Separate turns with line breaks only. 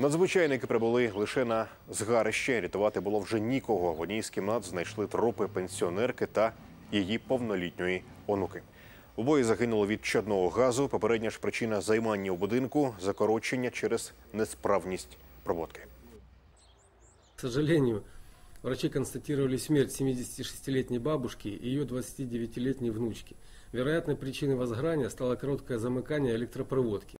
Надзвичайники прибули лише на згарище. Рятувати було вже нікого. В одній з кімнат знайшли тропи пенсіонерки та її повнолітньої онуки. Обоє загинули від чадного газу. Попередня ж причина займання у будинку закорочення через несправність проводки.
К сожалению, врачи
констатировали смерть 76-летней бабушки и ее 29-летней внучки. Вероятной причиной возгорания стало короткое замыкание электропроводки.